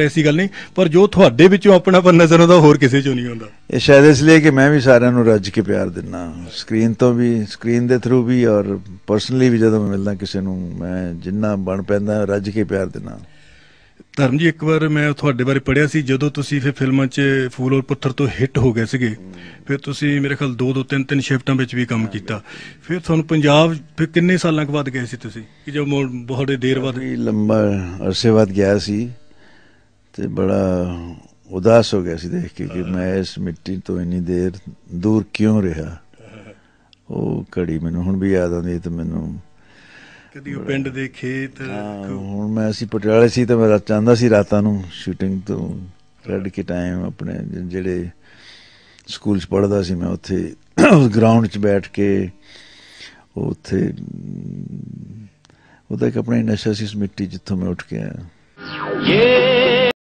ਐਸੀ ਗੱਲ ਨਹੀਂ ਪਰ ਜੋ ਤੁਹਾਡੇ ਵਿੱਚੋਂ ਆਪਣਾ ਪਰ ਨਜ਼ਰ ਆਉਂਦਾ ਹੋਰ ਕਿਸੇ ਚੋਂ ਨਹੀਂ ਆਉਂਦਾ ਇਹ ਸ਼ਾਇਦ ਇਸ ਲਈ ਕਿ ਮੈਂ ਵੀ ਸਾਰਿਆਂ ਨੂੰ ਰੱਜ ਕੇ ਪਿਆਰ ਦਿੰਨਾ ਸਕਰੀਨ ਤੋਂ ਵੀ ਸਕਰੀਨ ਦੇ ਥਰੂ ਵੀ ਔਰ ਪਰਸਨਲੀ ਵੀ ਜਦੋਂ ਮੈਂ ਮਿਲਦਾ ਕਿਸੇ ਨੂੰ ਮੈਂ ਜਿੰਨਾ ਬਣ ਪੈਂਦਾ ਰੱਜ ਕੇ ਪਿਆਰ ਦਿੰਨਾ ਧਰਮ ਜੀ ਇੱਕ ਵਾਰ ਮੈਂ ਤੁਹਾਡੇ ਬਾਰੇ ਪੜਿਆ ਸੀ ਜਦੋਂ ਤੁਸੀਂ ਫਿਰ ਫਿਲਮਾਂ 'ਚ ਫੂਲ ਔਰ ਪੁੱਤਰ ਤੋਂ ਹਿੱਟ ਹੋ ਗਏ ਸੀਗੇ ਫਿਰ ਤੁਸੀਂ ਮੇਰੇ ਖਿਆਲ ਦੋ ਦੋ ਤਿੰਨ ਤਿੰਨ ਸ਼ਿਫਟਾਂ ਵਿੱਚ ਵੀ ਕੰਮ ਕੀਤਾ ਫਿਰ ਤੁਹਾਨੂੰ ਪੰਜਾਬ ਫਿਰ ਕਿੰਨੇ ਸਾਲਾਂ ਬਾਅਦ ਗਏ ਸੀ ਤੁਸੀਂ ਕਿ ਜੋ ਬਹੁਤ ਦੇਰ ਬਾਅਦ ਲੰਬਾ ਅਰਸੇ ਬਾਅਦ ਗਿਆ ਸੀ ਤੇ ਬੜਾ ਉਦਾਸ ਹੋ ਗਿਆ ਸੀ ਦੇਖ ਕੇ ਕਿ ਮੈਂ ਇਸ ਮਿੱਟੀ ਤੋਂ ਇੰਨੀ ਦੇਰ ਦੂਰ ਕਿਉਂ ਰਿਹਾ ਉਹ ਘੜੀ ਮੈਨੂੰ ਹੁਣ ਵੀ ਯਾਦ ਆਉਂਦੀ ਤੇ ਮੈਨੂੰ ਕਦੀ ਉਹ ਪਿੰਡ ਦੇ ਖੇਤ ਹੁਣ ਮੈਂ ਅਸੀਂ ਪਟਿਆਲੇ ਸੀ ਤੇ ਮੈਂ ਚਾਹੁੰਦਾ ਸੀ ਰਾਤਾਂ ਨੂੰ ਸ਼ੂਟਿੰਗ ਤੋਂ ਰੈਡ ਕੇ ਟਾਈਮ ਆਪਣੇ ਜਿਹੜੇ ਸਕੂਲ 'ਚ ਪੜਦਾ ਸੀ ਮੈਂ ਉੱਥੇ ਉਸ ਗਰਾਊਂਡ 'ਚ ਬੈਠ ਕੇ ਉੱਥੇ ਉਹਦਾ ਇੱਕ ਆਪਣਾ ਨਸ਼ਾ ਸੀ ਉਸ ਮਿੱਟੀ ਜਿੱਥੋਂ ਮੈਂ ਉੱਠ ਕੇ ਆਇਆ